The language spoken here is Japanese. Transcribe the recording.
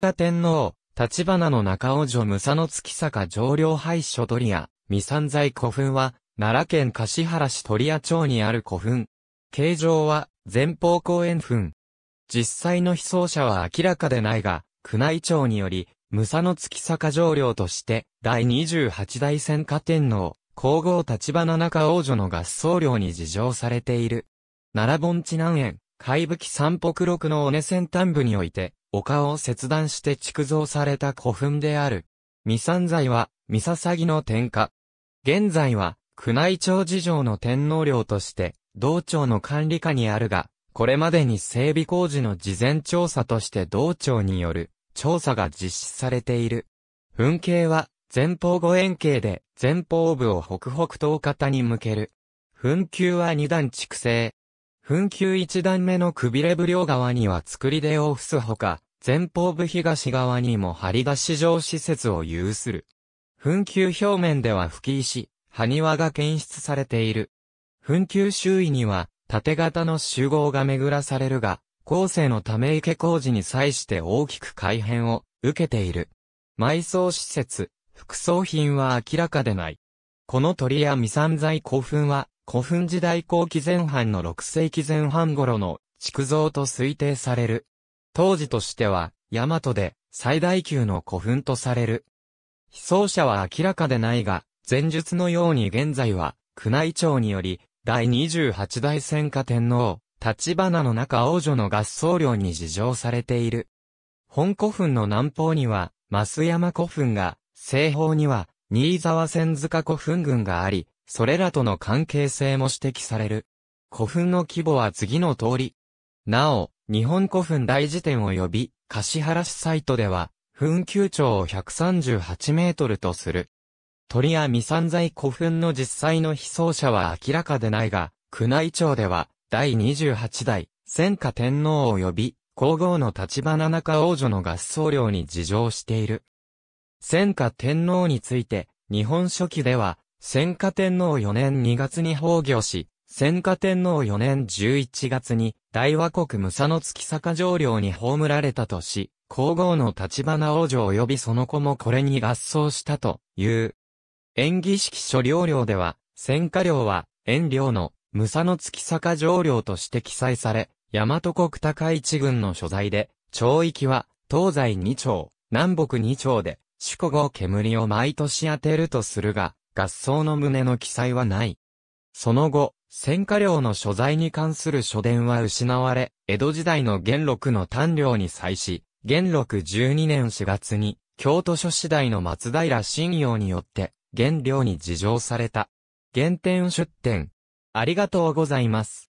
田天皇、立花の中尾女武佐野月坂上領廃所鳥屋、未散在古墳は、奈良県橿原市鳥屋町にある古墳。形状は、前方後円墳。実際の被葬者は明らかでないが、宮内庁により、武佐野月坂上領として、第28代戦下天皇、皇后立花中王女の合葬領に事情されている。奈良盆地南園、海器三北六の尾根先端部において、丘を切断して築造された古墳である。未三在は、三笹ぎの天下。現在は、宮内庁事情の天皇陵として、道庁の管理下にあるが、これまでに整備工事の事前調査として道庁による調査が実施されている。墳形は前方五円形で前方部を北北東方に向ける。墳球は二段築成、墳丘一段目のくびれ部両側には作り出を付すほか、前方部東側にも張り出し場施設を有する。墳丘表面では吹き石、埴輪が検出されている。墳丘周囲には、縦型の集合が巡らされるが、後世のため池工事に際して大きく改変を受けている。埋葬施設、副葬品は明らかでない。この鳥や未散在古墳は、古墳時代後期前半の6世紀前半頃の築造と推定される。当時としては、大和で最大級の古墳とされる。被葬者は明らかでないが、前述のように現在は、宮内庁により、第28代戦火天皇、立花の中王女の合葬料に事情されている。本古墳の南方には、増山古墳が、西方には、新沢千塚古墳群があり、それらとの関係性も指摘される。古墳の規模は次の通り。なお、日本古墳大辞典及び、柏原市サイトでは、墳丘長を138メートルとする。鳥や未散在古墳の実際の被葬者は明らかでないが、宮内庁では、第28代、戦火天皇及び、皇后の立花中王女の合葬料に事情している。戦火天皇について、日本書紀では、戦火天皇4年2月に崩御し、戦火天皇4年11月に大和国武佐の月坂城領に葬られたとし、皇后の立花王女及びその子もこれに合奏したという。演技式書領領では、戦火領は、遠領の武佐の月坂城領として記載され、大和国高市軍の所在で、町域は、東西2町、南北2町で、主古後煙を毎年当てるとするが、合奏の旨の記載はない。その後、戦火領の所在に関する書伝は失われ、江戸時代の元禄の丹領に際し、元禄12年4月に、京都書次第の松平信用によって、元領に事情された。原点出典。ありがとうございます。